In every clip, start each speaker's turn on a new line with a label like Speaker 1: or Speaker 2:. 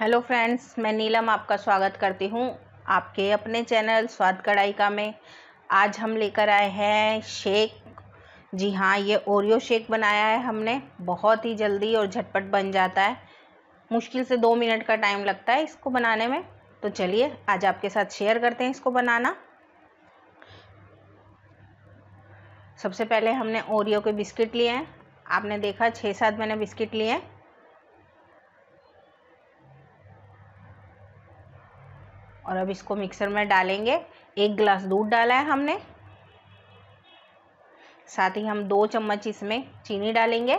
Speaker 1: hello friends मैं नीलम आपका स्वागत करती हूँ आपके अपने चैनल स्वाद कढ़ाई का में आज हम लेकर आए हैं शेक जी हाँ ये ओरियो शेक बनाया है हमने बहुत ही जल्दी और झटपट बन जाता है मुश्किल से दो मिनट का टाइम लगता है इसको बनाने में तो चलिए आज आपके साथ शेयर करते हैं इसको बनाना सबसे पहले हमने ओरियो के बिस्किट लिए हैं आपने देखा छः सात मैंने बिस्किट लिए हैं और अब इसको मिक्सर में डालेंगे एक गिलास दूध डाला है हमने साथ ही हम दो चम्मच इसमें चीनी डालेंगे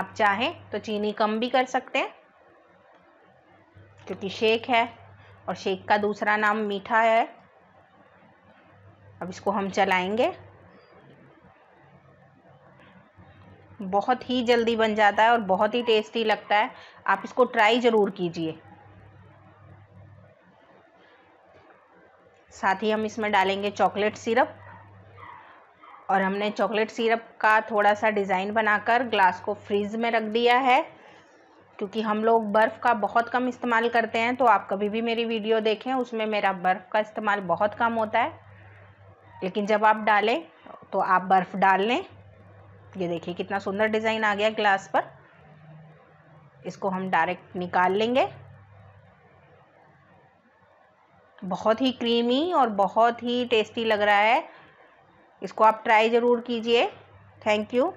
Speaker 1: आप चाहें तो चीनी कम भी कर सकते हैं क्योंकि शेक है और शेक का दूसरा नाम मीठा है अब इसको हम चलाएंगे बहुत ही जल्दी बन जाता है और बहुत ही टेस्टी लगता है आप इसको ट्राई ज़रूर कीजिए साथ ही हम इसमें डालेंगे चॉकलेट सिरप और हमने चॉकलेट सिरप का थोड़ा सा डिज़ाइन बनाकर ग्लास को फ्रीज़ में रख दिया है क्योंकि हम लोग बर्फ़ का बहुत कम इस्तेमाल करते हैं तो आप कभी भी मेरी वीडियो देखें उसमें मेरा बर्फ़ का इस्तेमाल बहुत कम होता है लेकिन जब आप डालें तो आप बर्फ़ डाल लें ये देखिए कितना सुंदर डिज़ाइन आ गया ग्लास पर इसको हम डायरेक्ट निकाल लेंगे बहुत ही क्रीमी और बहुत ही टेस्टी लग रहा है इसको आप ट्राई ज़रूर कीजिए थैंक यू